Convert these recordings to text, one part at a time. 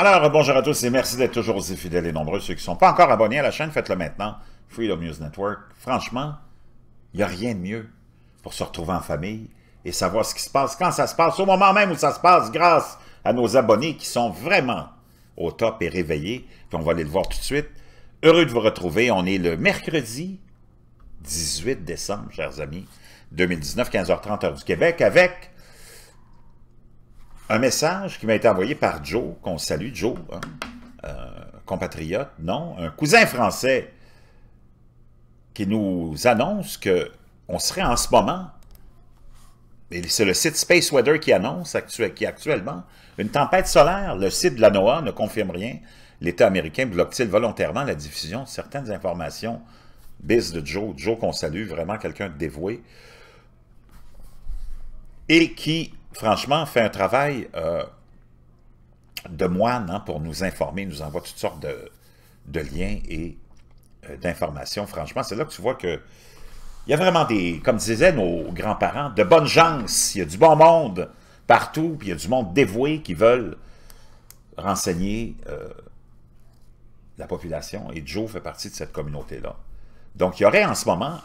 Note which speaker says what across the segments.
Speaker 1: Alors, bonjour à tous et merci d'être toujours aussi fidèles et nombreux. Ceux qui ne sont pas encore abonnés à la chaîne, faites-le maintenant. Freedom News Network. Franchement, il n'y a rien de mieux pour se retrouver en famille et savoir ce qui se passe quand ça se passe, au moment même où ça se passe, grâce à nos abonnés qui sont vraiment au top et réveillés. Puis on va aller le voir tout de suite. Heureux de vous retrouver. On est le mercredi 18 décembre, chers amis, 2019, 15h30 heure du Québec, avec un message qui m'a été envoyé par Joe, qu'on salue, Joe, hein. euh, compatriote, non, un cousin français qui nous annonce qu'on serait en ce moment, et c'est le site Space Weather qui annonce qui actuellement une tempête solaire. Le site de la NOAA ne confirme rien. L'État américain bloque-t-il volontairement la diffusion de certaines informations bis de Joe, Joe qu'on salue, vraiment quelqu'un de dévoué, et qui franchement, fait un travail euh, de moine hein, pour nous informer, nous envoie toutes sortes de, liens et euh, d'informations. Franchement, c'est là que tu vois que il y a vraiment des, comme disaient nos grands-parents, de bonnes gens. Il y a du bon monde partout, puis il y a du monde dévoué qui veulent renseigner euh, la population, et Joe fait partie de cette communauté-là. Donc, il y aurait en ce moment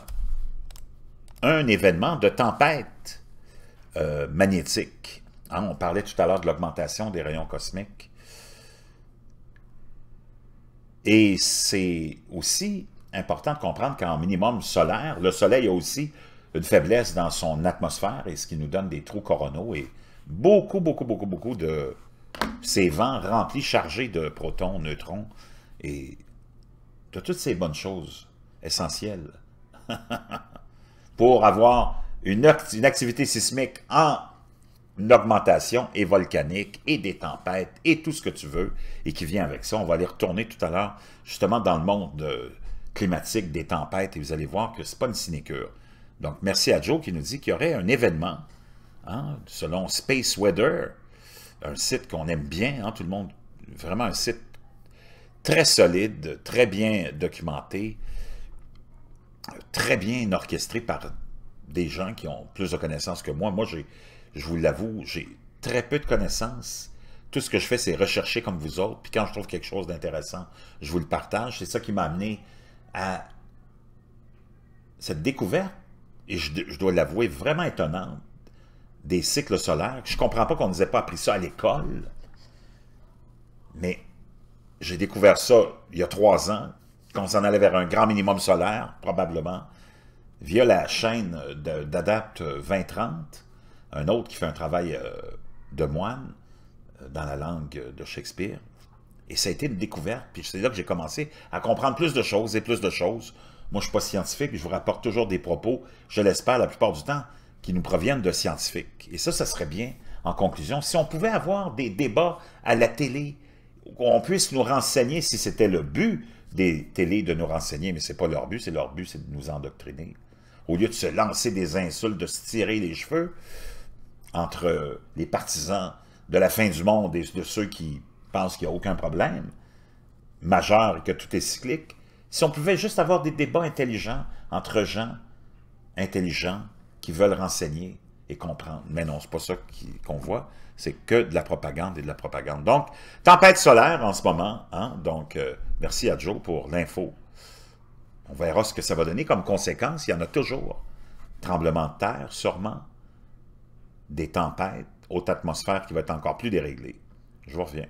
Speaker 1: un événement de tempête euh, magnétique. Hein, on parlait tout à l'heure de l'augmentation des rayons cosmiques. Et c'est aussi important de comprendre qu'en minimum solaire, le Soleil a aussi une faiblesse dans son atmosphère, et ce qui nous donne des trous coronaux et beaucoup, beaucoup, beaucoup, beaucoup de ces vents remplis, chargés de protons, neutrons, et de toutes ces bonnes choses essentielles pour avoir une, activité sismique en augmentation et volcanique et des tempêtes et tout ce que tu veux et qui vient avec ça. On va aller retourner tout à l'heure justement dans le monde euh, climatique des tempêtes et vous allez voir que ce n'est pas une sinécure. Donc, merci à Joe qui nous dit qu'il y aurait un événement, hein, selon Space Weather, un site qu'on aime bien, hein, tout le monde, vraiment un site très solide, très bien documenté, très bien orchestré par des gens qui ont plus de connaissances que moi. Moi, je vous l'avoue, j'ai très peu de connaissances. Tout ce que je fais, c'est rechercher comme vous autres. Puis quand je trouve quelque chose d'intéressant, je vous le partage. C'est ça qui m'a amené à cette découverte, et je, dois l'avouer, vraiment étonnante, des cycles solaires. Je ne comprends pas qu'on ne nous ait pas appris ça à l'école. Mais j'ai découvert ça il y a trois ans, qu'on s'en allait vers un grand minimum solaire, probablement, via la chaîne d'Adapt 2030, un autre qui fait un travail euh, de moine euh, dans la langue de Shakespeare. Et ça a été une découverte, puis c'est là que j'ai commencé à comprendre plus de choses et plus de choses. Moi, je ne suis pas scientifique, je vous rapporte toujours des propos, je l'espère la plupart du temps, qui nous proviennent de scientifiques. Et ça, ça serait bien, en conclusion, si on pouvait avoir des débats à la télé, qu'on puisse nous renseigner si c'était le but des télés de nous renseigner, mais ce n'est pas leur but, c'est leur but, c'est de nous endoctriner au lieu de se lancer des insultes, de se tirer les cheveux, entre euh, les partisans de la fin du monde et de ceux qui pensent qu'il n'y a aucun problème majeur et que tout est cyclique, si on pouvait juste avoir des débats intelligents entre gens intelligents qui veulent renseigner et comprendre. Mais non, n'est pas ça qu'on voit, c'est que de la propagande et de la propagande. Donc, tempête solaire en ce moment, hein? donc euh, merci à Joe pour l'info on verra ce que ça va donner comme conséquence. Il y en a toujours. Tremblement de terre, sûrement. Des tempêtes, haute atmosphère qui va être encore plus déréglée. Je vous reviens.